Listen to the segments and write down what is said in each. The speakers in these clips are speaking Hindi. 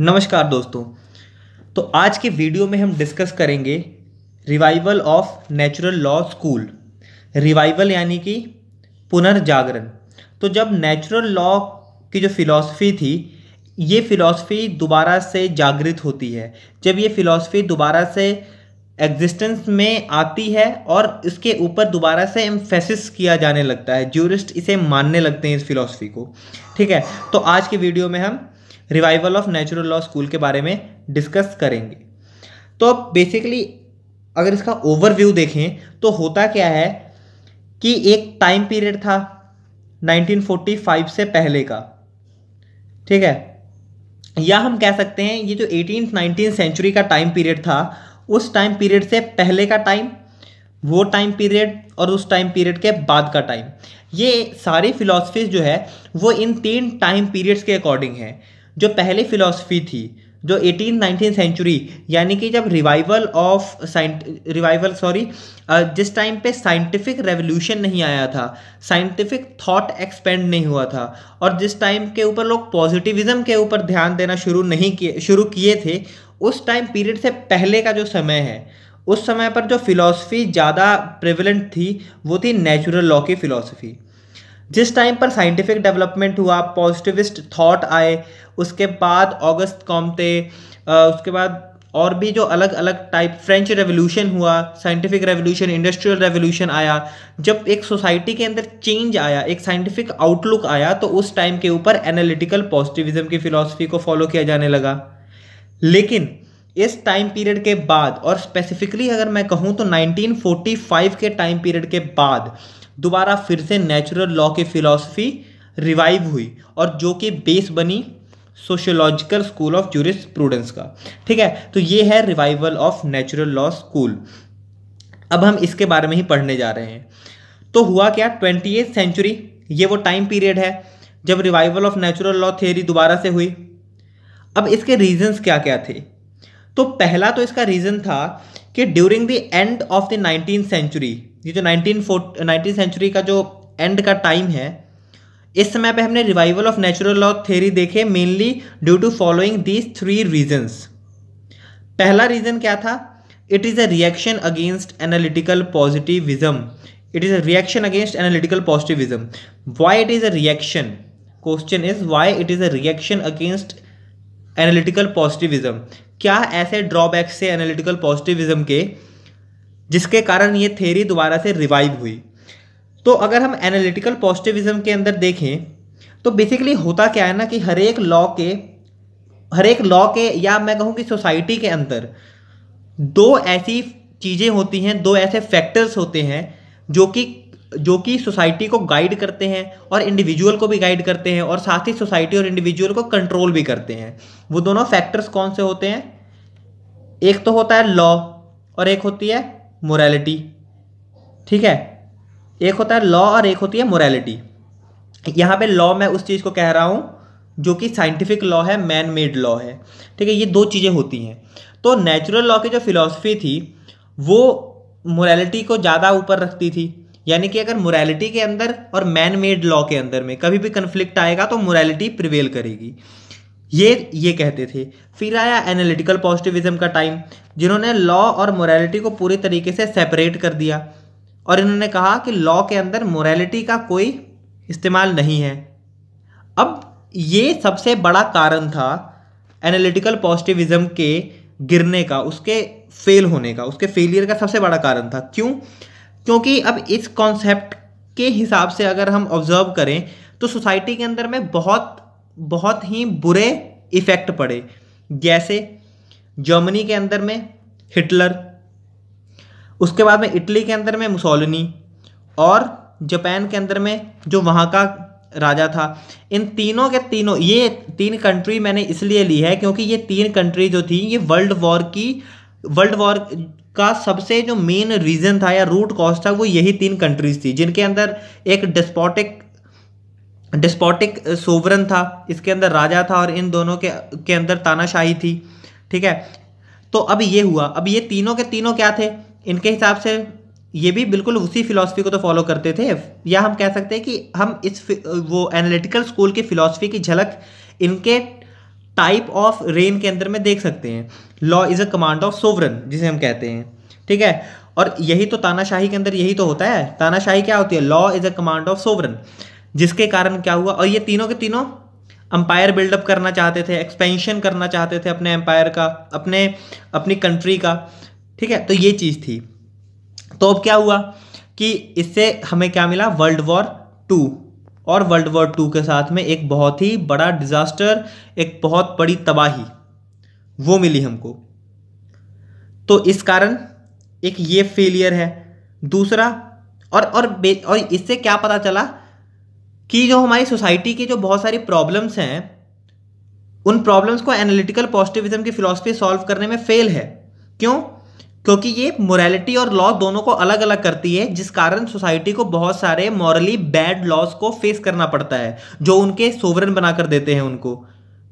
नमस्कार दोस्तों तो आज के वीडियो में हम डिस्कस करेंगे revival of natural law school revival यानी कि पुनर्जागरण तो जब नेचुरल लॉ की जो फिलॉसफी थी ये फिलॉसफी दोबारा से जागृत होती है जब ये फिलॉसफी दोबारा से एग्जिस्टेंस में आती है और इसके ऊपर दोबारा से एम्फेसिस किया जाने लगता है ज्यूरिस्ट इसे मानने लगते हैं इस फिलॉसफी को ठीक है तो आज के वीडियो में हम revival of natural law school के बारे में डिस्कस करेंगे तो अब बेसिकली अगर इसका ओवरव्यू देखें तो होता क्या है कि एक टाइम पीरियड था 1945 से पहले का ठीक है या हम कह सकते हैं ये जो एटीन नाइनटीन सेंचुरी का टाइम पीरियड था उस टाइम पीरियड से पहले का टाइम वो टाइम पीरियड और उस टाइम पीरियड के बाद का टाइम ये सारी फिलोसफीज जो है वो इन तीन टाइम पीरियड्स के अकॉर्डिंग है जो पहली फ़िलासफ़ी थी जो एटीन नाइनटीन सेंचुरी यानी कि जब रिवाइवल ऑफ साइंट रिवाइवल सॉरी जिस टाइम पे साइंटिफिक रेवोल्यूशन नहीं आया था साइंटिफिक थॉट एक्सपेंड नहीं हुआ था और जिस टाइम के ऊपर लोग पॉजिटिविज्म के ऊपर ध्यान देना शुरू नहीं किए शुरू किए थे उस टाइम पीरियड से पहले का जो समय है उस समय पर जो फिलॉसफी ज़्यादा प्रिवलेंट थी वो थी नेचुरल लॉ की फ़िलासफ़ी जिस टाइम पर साइंटिफिक डेवलपमेंट हुआ पॉजिटिविस्ट थॉट आए उसके बाद ऑगस्ट कॉमते उसके बाद और भी जो अलग अलग टाइप फ्रेंच रेवोल्यूशन हुआ साइंटिफिक रेवोल्यूशन इंडस्ट्रियल रेवोल्यूशन आया जब एक सोसाइटी के अंदर चेंज आया एक साइंटिफिक आउटलुक आया तो उस टाइम के ऊपर एनालिटिकल पॉजिटिविज्म की फिलॉसफी को फॉलो किया जाने लगा लेकिन इस टाइम पीरियड के बाद और स्पेसिफिकली अगर मैं कहूँ तो 1945 के टाइम पीरियड के बाद दोबारा फिर से नेचुरल लॉ की फिलॉसफी रिवाइव हुई और जो कि बेस बनी sociological school of jurisprudence का ठीक है तो ये है revival of natural law school अब हम इसके बारे में ही पढ़ने जा रहे हैं तो हुआ क्या ट्वेंटी सेंचुरी ये वो टाइम पीरियड है जब revival of natural law theory दोबारा से हुई अब इसके रीजंस क्या क्या थे तो पहला तो इसका रीज़न था कि during the end of the nineteen century ये जो नाइनटीन नाइनटीन सेंचुरी का जो एंड का टाइम है इस समय पे हमने revival of natural law theory देखे mainly due to following these three reasons पहला रीजन क्या था it is a reaction against analytical positivism it is a reaction against analytical positivism why it is a reaction question is why it is a reaction against analytical positivism क्या ऐसे ड्रॉबैक्स से एनालिटिकल पॉजिटिविज्म के जिसके कारण ये थेरी दोबारा से रिवाइव हुई तो अगर हम एनालिटिकल पॉजिटिविज्म के अंदर देखें तो बेसिकली होता क्या है ना कि हर एक लॉ के हर एक लॉ के या मैं कहूँ कि सोसाइटी के अंदर दो ऐसी चीज़ें होती हैं दो ऐसे फैक्टर्स होते हैं जो कि जो कि सोसाइटी को गाइड करते हैं और इंडिविजुअल को भी गाइड करते हैं और साथ ही सोसाइटी और इंडिविजुअल को कंट्रोल भी करते हैं वो दोनों फैक्टर्स कौन से होते हैं एक तो होता है लॉ और एक होती है मोरालिटी ठीक है एक होता है लॉ और एक होती है मोरालिटी यहाँ पे लॉ मैं उस चीज़ को कह रहा हूँ जो कि साइंटिफिक लॉ है मैन मेड लॉ है ठीक है ये दो चीज़ें होती हैं तो नेचुरल लॉ की जो फिलॉसफी थी वो मोरालिटी को ज़्यादा ऊपर रखती थी यानी कि अगर मोरालिटी के अंदर और मैन मेड लॉ के अंदर में कभी भी कन्फ्लिक्ट आएगा तो मोरालिटी प्रिवेल करेगी ये ये कहते थे फिर आया एनालिटिकल पॉजिटिविज्म का टाइम जिन्होंने लॉ और मोरालिटी को पूरी तरीके से सेपरेट कर दिया और इन्होंने कहा कि लॉ के अंदर मोरालिटी का कोई इस्तेमाल नहीं है अब ये सबसे बड़ा कारण था एनालिटिकल पॉजिटिविज्म के गिरने का उसके फेल होने का उसके फेलियर का सबसे बड़ा कारण था क्यों क्योंकि अब इस कॉन्सेप्ट के हिसाब से अगर हम ऑब्जर्व करें तो सोसाइटी के अंदर में बहुत बहुत ही बुरे इफ़ेक्ट पड़े जैसे जर्मनी के अंदर में हिटलर उसके बाद में इटली के अंदर में मुसोलिनी और जापान के अंदर में जो वहाँ का राजा था इन तीनों के तीनों ये तीन कंट्री मैंने इसलिए ली है क्योंकि ये तीन कंट्री जो थी ये वर्ल्ड वॉर की वर्ल्ड वॉर का सबसे जो मेन रीज़न था या रूट कॉज था वो यही तीन कंट्रीज थी जिनके अंदर एक डिस्पोटिक डिस्पोटिक सोवरन uh, था इसके अंदर राजा था और इन दोनों के के अंदर तानाशाही थी ठीक है तो अब ये हुआ अब ये तीनों के तीनों क्या थे इनके हिसाब से ये भी बिल्कुल उसी फिलॉसफी को तो फॉलो करते थे या हम कह सकते हैं कि हम इस uh, वो एनालिटिकल स्कूल की फिलॉसफी की झलक इनके टाइप ऑफ रेन के अंदर में देख सकते हैं law is a command of sovereign जिसे हम कहते हैं ठीक है और यही तो तानाशाही के अंदर यही तो होता है तानाशाही क्या होती है law is a command of sovereign जिसके कारण क्या हुआ और ये तीनों के तीनों अंपायर बिल्डअप करना चाहते थे एक्सपेंशन करना चाहते थे अपने एम्पायर का अपने अपनी कंट्री का ठीक है तो ये चीज़ थी तो अब क्या हुआ कि इससे हमें क्या मिला वर्ल्ड वॉर टू और वर्ल्ड वॉर टू के साथ में एक बहुत ही बड़ा डिज़ास्टर एक बहुत बड़ी तबाही वो मिली हमको तो इस कारण एक ये फेलियर है दूसरा और और और इससे क्या पता चला कि जो हमारी सोसाइटी की जो बहुत सारी प्रॉब्लम्स हैं उन प्रॉब्लम्स को एनालिटिकल पॉजिटिविज्म की फिलॉसफी सॉल्व करने में फेल है क्यों क्योंकि ये मोरालिटी और लॉ दोनों को अलग अलग करती है जिस कारण सोसाइटी को बहुत सारे मॉरली बैड लॉज को फेस करना पड़ता है जो उनके सोवरन बनाकर देते हैं उनको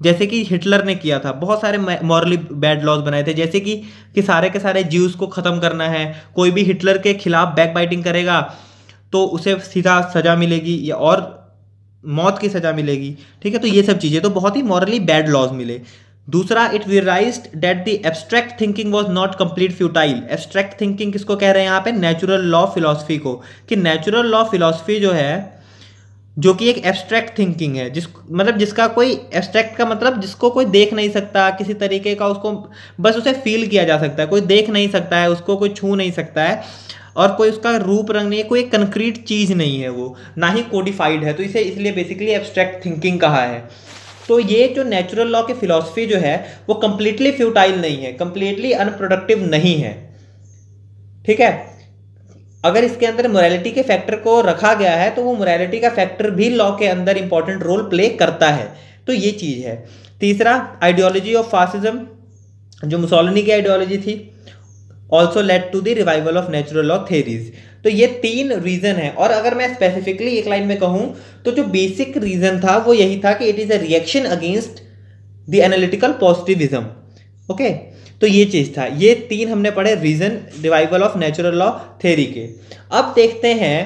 जैसे कि हिटलर ने किया था बहुत सारे मॉरली बैड लॉज बनाए थे जैसे कि कि सारे के सारे जीव को ख़त्म करना है कोई भी हिटलर के खिलाफ बैक बाइटिंग करेगा तो उसे सीधा सजा मिलेगी या और मौत की सज़ा मिलेगी ठीक है तो ये सब चीज़ें तो बहुत ही मॉरली बैड लॉज मिले दूसरा it realise that the abstract thinking was not complete futile abstract thinking किसको कह रहे हैं यहाँ पे नेचुरल लॉ फिलोसफी को कि नेचुरल लॉ फिलोसफी जो है जो कि एक एब्स्ट्रैक्ट थिंकिंग है जिस मतलब जिसका कोई एब्स्ट्रैक्ट का मतलब जिसको कोई देख नहीं सकता किसी तरीके का उसको बस उसे फील किया जा सकता है कोई देख नहीं सकता है उसको कोई छू नहीं सकता है और कोई उसका रूप रंग नहीं है कोई कंक्रीट चीज़ नहीं है वो ना ही कोडिफाइड है तो इसे इसलिए बेसिकली एब्स्ट्रैक्ट थिंकिंग कहा है तो ये जो नेचुरल लॉ की फिलोसफी जो है वो कंप्लीटली फ्यूटाइल नहीं है कम्प्लीटली अनप्रोडक्टिव नहीं है ठीक है अगर इसके अंदर मोरालिटी के फैक्टर को रखा गया है तो वो मोरालिटी का फैक्टर भी लॉ के अंदर इंपॉर्टेंट रोल प्ले करता है तो ये चीज़ है तीसरा आइडियोलॉजी ऑफ फासिज्म जो मुसोलिनी की आइडियोलॉजी थी also led to the revival of natural law theories तो ये तीन रीजन है और अगर मैं स्पेसिफिकली एक लाइन में कहूँ तो जो बेसिक रीजन था वो यही था कि it is a reaction against the analytical positivism okay तो ये चीज था ये तीन हमने पढ़े reason revival of natural law theory के अब देखते हैं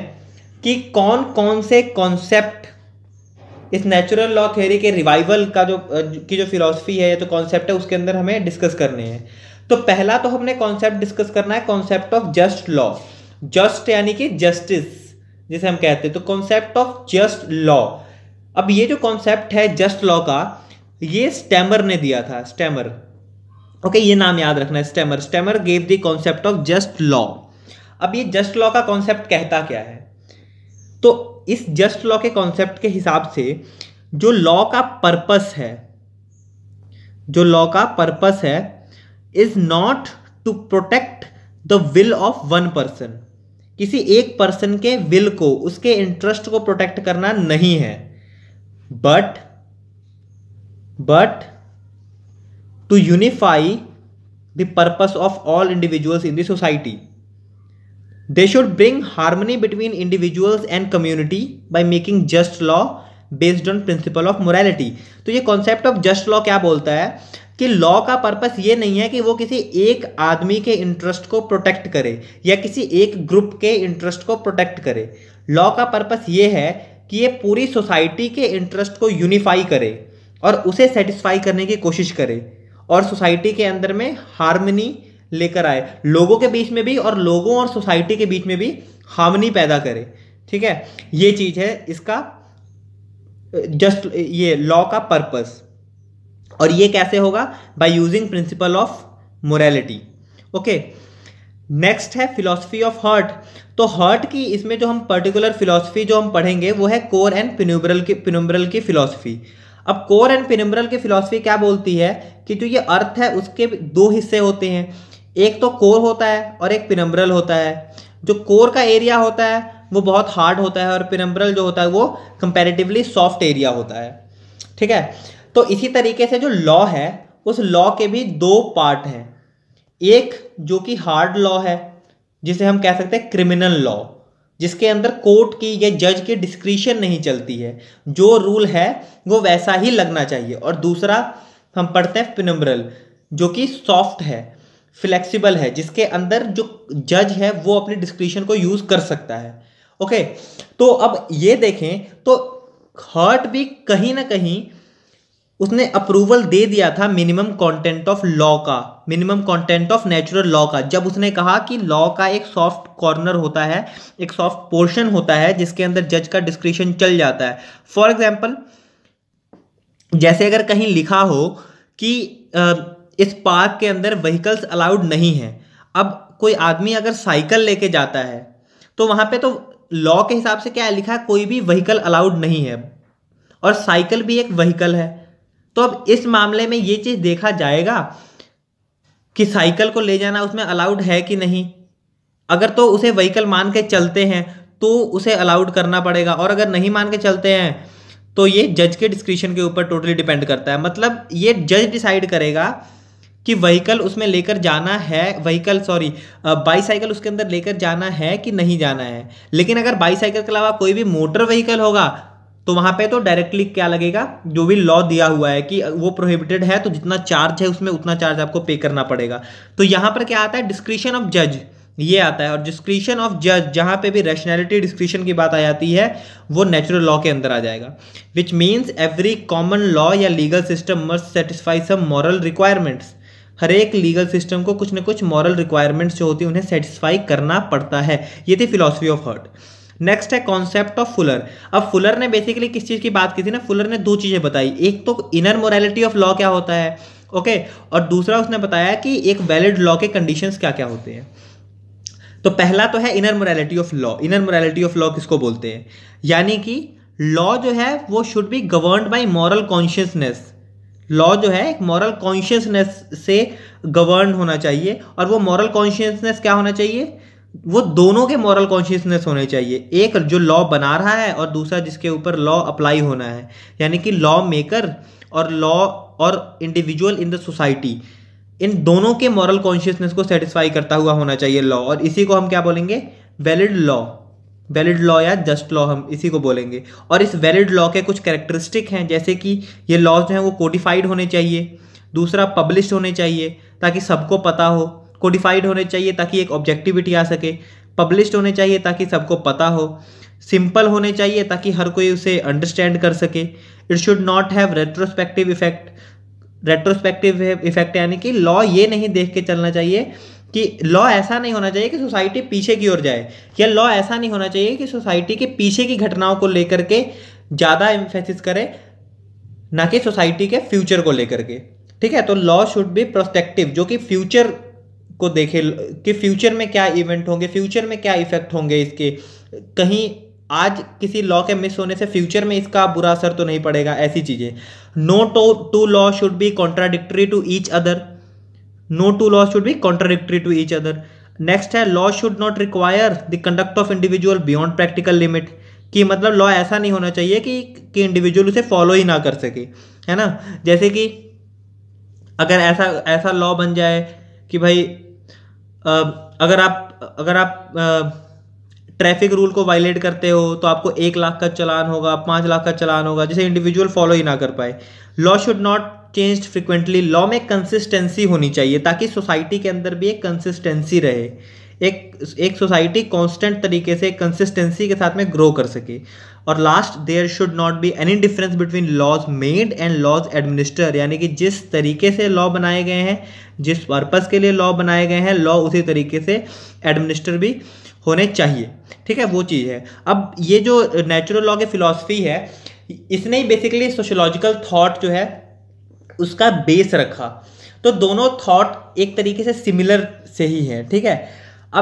कि कौन कौन से कॉन्सेप्ट इस नेचुरल लॉ थ्योरी के रिवाइवल का जो की जो फिलोसफी है जो कॉन्सेप्ट है उसके अंदर हमें डिस्कस करने हैं तो पहला तो हमने कॉन्सेप्ट डिस्कस करना है concept of just law just यानी कि जस्टिस जिसे हम कहते हैं तो कॉन्सेप्ट ऑफ जस्ट लॉ अब ये जो कॉन्सेप्ट है जस्ट लॉ का ये स्टेमर ने दिया था स्टेमर ओके ये नाम याद रखना है Stammler Stammler gave the concept of just law अब ये जस्ट लॉ का कॉन्सेप्ट कहता क्या है इस जस्ट लॉ के कॉन्सेप्ट के हिसाब से जो लॉ का पर्पस है जो लॉ का पर्पस है is not to protect the will of one person किसी एक पर्सन के विल को उसके इंटरेस्ट को प्रोटेक्ट करना नहीं है but but to unify the purpose of all individuals in the society they should bring harmony between individuals and community by making just law based on principle of morality तो ये कॉन्सेप्ट ऑफ जस्ट लॉ क्या बोलता है कि लॉ का पर्पस ये नहीं है कि वो किसी एक आदमी के इंटरेस्ट को प्रोटेक्ट करे या किसी एक ग्रुप के इंटरेस्ट को प्रोटेक्ट करे लॉ का पर्पस ये है कि ये पूरी सोसाइटी के इंटरेस्ट को यूनिफाई करे और उसे सेटिस्फाई करने की कोशिश करे और सोसाइटी के अंदर में हारमनी लेकर आए लोगों के बीच में भी और लोगों और सोसाइटी के बीच में भी हार्मनी पैदा करे ठीक है ये चीज़ है इसका जस्ट ये लॉ का पर्पस और ये कैसे होगा by using principle of morality okay next है फिलॉसफी ऑफ हर्ट तो हर्ट की इसमें जो हम पर्टिकुलर फिलॉसफी जो हम पढ़ेंगे वो है कोर एंड पिनुब्रल की पिनुब्रल की फिलॉसफी अब कोर एंड पिनुब्रल की फिलॉसफी क्या बोलती है कि जो ये अर्थ है उसके दो हिस्से होते हैं एक तो कोर होता है और एक पिनम्ब्रल होता है जो कोर का एरिया होता है वो बहुत हार्ड होता है और पिनम्ब्रल जो होता है वो कंपेरेटिवली सॉफ्ट एरिया होता है ठीक है तो इसी तरीके से जो लॉ है उस लॉ के भी दो पार्ट हैं एक जो कि हार्ड लॉ है जिसे हम कह सकते हैं क्रिमिनल लॉ जिसके अंदर कोर्ट की या जज की डिस्क्रिशन नहीं चलती है जो रूल है वो वैसा ही लगना चाहिए और दूसरा हम पढ़ते हैं पिनम्बरल जो कि सॉफ्ट है फ्लेक्सिबल है जिसके अंदर जो जज है वो अपने डिस्क्रिप्शन को यूज़ कर सकता है ओके तो अब ये देखें तो हर्ट भी कहीं ना कहीं उसने अप्रूवल दे दिया था मिनिमम कंटेंट ऑफ लॉ का minimum content of natural law का जब उसने कहा कि लॉ का एक सॉफ्ट कॉर्नर होता है एक सॉफ्ट पोर्शन होता है जिसके अंदर जज का डिस्क्रिप्शन चल जाता है फॉर एग्जाम्पल जैसे अगर कहीं लिखा हो कि आ, इस पार्क के अंदर व्हीकल्स अलाउड नहीं है अब कोई आदमी अगर साइकिल लेके जाता है तो वहाँ पे तो लॉ के हिसाब से क्या लिखा है कोई भी व्हीकल अलाउड नहीं है और साइकिल भी एक व्हीकल है तो अब इस मामले में ये चीज़ देखा जाएगा कि साइकिल को ले जाना उसमें अलाउड है कि नहीं अगर तो उसे व्हीकल मान के चलते हैं तो उसे अलाउड करना पड़ेगा और अगर नहीं मान के चलते हैं तो ये जज के डिस्क्रिप्शन के ऊपर टोटली डिपेंड करता है मतलब ये जज डिसाइड करेगा कि व्हीकल उसमें लेकर जाना है व्हीकल सॉरी बाईसाइकिल उसके अंदर लेकर जाना है कि नहीं जाना है लेकिन अगर बाईसाइकिल के अलावा कोई भी मोटर व्हीकल होगा तो वहां पे तो डायरेक्टली क्या लगेगा जो भी लॉ दिया हुआ है कि वो प्रोहिबिटेड है तो जितना चार्ज है उसमें उतना चार्ज आपको पे करना पड़ेगा तो यहां पर क्या आता है डिस्क्रिप्शन ऑफ जज ये आता है और डिस्क्रिप्शन ऑफ जज जहां पे भी रेशनैलिटी डिस्क्रिप्शन की बात आ जाती है वो नेचुरल लॉ के अंदर आ जाएगा which means every common law या legal system must satisfy some moral requirements हर एक लीगल सिस्टम को कुछ ना कुछ मॉरल रिक्वायरमेंट्स जो होती है उन्हें सेटिस्फाई करना पड़ता है ये थी फिलोसफी ऑफ हर्ट नेक्स्ट है कॉन्सेप्ट ऑफ फुलर अब फुलर ने बेसिकली किस चीज़ की बात की थी ना फुलर ने दो चीज़ें बताई एक तो इनर मोरालिटी ऑफ लॉ क्या होता है ओके okay? और दूसरा उसने बताया कि एक वैलिड लॉ के कंडीशंस क्या क्या होते हैं तो पहला तो है inner morality of law inner morality of law किसको बोलते हैं यानी कि लॉ जो है वो should be govern by moral consciousness law जो है एक मॉरल कॉन्शियसनेस से गवर्न होना चाहिए और वो मॉरल कॉन्शियसनेस क्या होना चाहिए वो दोनों के मॉरल कॉन्शियसनेस होने चाहिए एक जो लॉ बना रहा है और दूसरा जिसके ऊपर लॉ अप्लाई होना है यानी कि लॉ मेकर और लॉ और इंडिविजुअल इन द सोसाइटी इन दोनों के मॉरल कॉन्शियसनेस को सेटिस्फाई करता हुआ होना चाहिए लॉ और इसी को हम क्या बोलेंगे वैलिड लॉ वैलिड लॉ या जस्ट लॉ हम इसी को बोलेंगे और इस वैलिड लॉ के कुछ कैरेक्टरिस्टिक हैं जैसे कि ये लॉ जो हैं वो कोडिफाइड होने चाहिए दूसरा पब्लिश होने चाहिए ताकि सबको पता हो कोडिफाइड होने चाहिए ताकि एक ऑब्जेक्टिविटी आ सके पब्लिश होने चाहिए ताकि सबको पता हो सिंपल होने चाहिए ताकि हर कोई उसे अंडरस्टैंड कर सके it should not have retrospective effect retrospective effect यानी कि लॉ ये नहीं देख के चलना चाहिए कि लॉ ऐसा नहीं होना चाहिए कि सोसाइटी पीछे की ओर जाए या लॉ ऐसा नहीं होना चाहिए कि सोसाइटी के पीछे की घटनाओं को लेकर के ज़्यादा इम्फेसिस करे ना कि सोसाइटी के फ्यूचर को लेकर के ठीक है तो लॉ शुड बी प्रोस्पेक्टिव जो कि फ्यूचर को देखे कि फ्यूचर में क्या इवेंट होंगे फ्यूचर में क्या इफेक्ट होंगे इसके कहीं आज किसी लॉ के मिस होने से फ्यूचर में इसका बुरा असर तो नहीं पड़ेगा ऐसी चीज़ें no two law should be contradictory to each other no two law should be contradictory to each other next है law should not require the conduct of individual beyond practical limit कि मतलब लॉ ऐसा नहीं होना चाहिए कि कि इंडिविजुअल उसे फॉलो ही ना कर सके है ना जैसे कि अगर ऐसा ऐसा लॉ बन जाए कि भाई अगर आप अगर आप ट्रैफिक रूल को वायलेट करते हो तो आपको एक लाख का चलान होगा पाँच लाख का चलान होगा जिसे इंडिविजुअल फॉलो ही ना कर पाए law should not change frequently law में कंसिस्टेंसी होनी चाहिए ताकि सोसाइटी के अंदर भी एक कंसिस्टेंसी रहे एक एक सोसाइटी कांस्टेंट तरीके से कंसिस्टेंसी के साथ में ग्रो कर सके और last there should not be any difference between laws made and laws administer यानी कि जिस तरीके से लॉ बनाए गए हैं जिस पर्पज़ के लिए लॉ बनाए गए हैं लॉ उसी तरीके से एडमिनिस्टर भी होने चाहिए ठीक है वो चीज़ है अब ये जो नेचुरल लॉ की फ़िलासफ़ी है इसने ही बेसिकली सोशोलॉजिकल थाट जो है उसका बेस रखा तो दोनों थॉट एक तरीके से सिमिलर से ही है ठीक है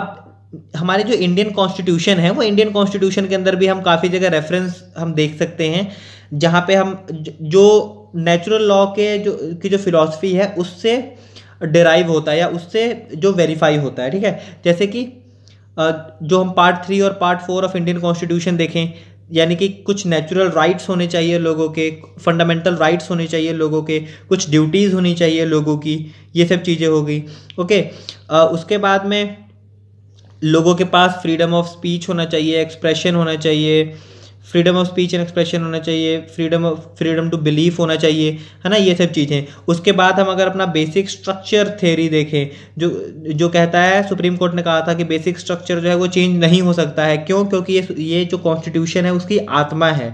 अब हमारे जो इंडियन कॉन्स्टिट्यूशन है वो इंडियन कॉन्स्टिट्यूशन के अंदर भी हम काफ़ी जगह रेफरेंस हम देख सकते हैं जहाँ पे हम जो नेचुरल लॉ के जो की जो फिलॉसफी है उससे डिराइव होता है या उससे जो वेरीफाई होता है ठीक है जैसे कि जो हम पार्ट थ्री और part four of Indian constitution देखें यानी कि कुछ नेचुरल राइट्स होने चाहिए लोगों के फंडामेंटल राइट्स होने चाहिए लोगों के कुछ ड्यूटीज़ होनी चाहिए लोगों की ये सब चीज़ें हो गई ओके उसके बाद में लोगों के पास फ्रीडम ऑफ स्पीच होना चाहिए एक्सप्रेशन होना चाहिए freedom of speech and expression होना चाहिए freedom of freedom to believe होना चाहिए है ना ये सब चीज़ें उसके बाद हम अगर अपना बेसिक स्ट्रक्चर थेरी देखें जो जो कहता है सुप्रीम कोर्ट ने कहा था कि बेसिक स्ट्रक्चर जो है वो चेंज नहीं हो सकता है क्यों क्योंकि ये ये जो कॉन्स्टिट्यूशन है उसकी आत्मा है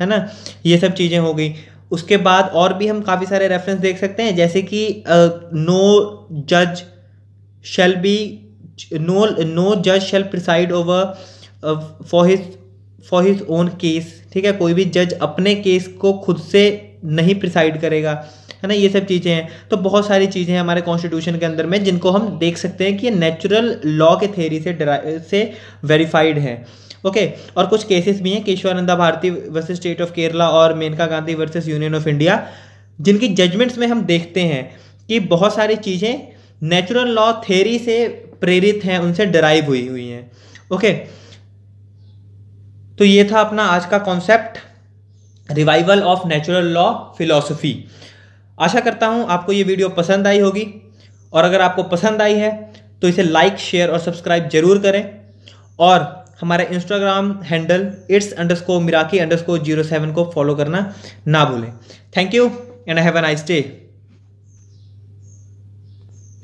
है ना ये सब चीज़ें हो गई उसके बाद और भी हम काफ़ी सारे रेफरेंस देख सकते हैं जैसे कि नो जज शेल बी नो नो जज shell preside over for his for his own case ठीक है कोई भी जज अपने केस को खुद से नहीं प्रिसाइड करेगा है ना ये सब चीज़ें हैं तो बहुत सारी चीज़ें हैं हमारे कॉन्स्टिट्यूशन के अंदर में जिनको हम देख सकते हैं कि ये नेचुरल लॉ के थेरी से से वेरीफाइड है ओके और कुछ केसेस भी हैं Kesavananda Bharati versus state of Kerala और Maneka Gandhi versus union of India जिनकी जजमेंट्स में हम देखते हैं कि बहुत सारी चीज़ें नेचुरल लॉ थेरी से प्रेरित हैं उनसे डराइव हुई हुई हैं ओके okay? तो ये था अपना आज का concept revival of natural law philosophy आशा करता हूँ आपको ये वीडियो पसंद आई होगी और अगर आपको पसंद आई है तो इसे लाइक शेयर और सब्सक्राइब जरूर करें और हमारे Instagram handle it's underscore Miraki underscore zero seven को फॉलो करना ना भूलें thank you and have a आई स्टे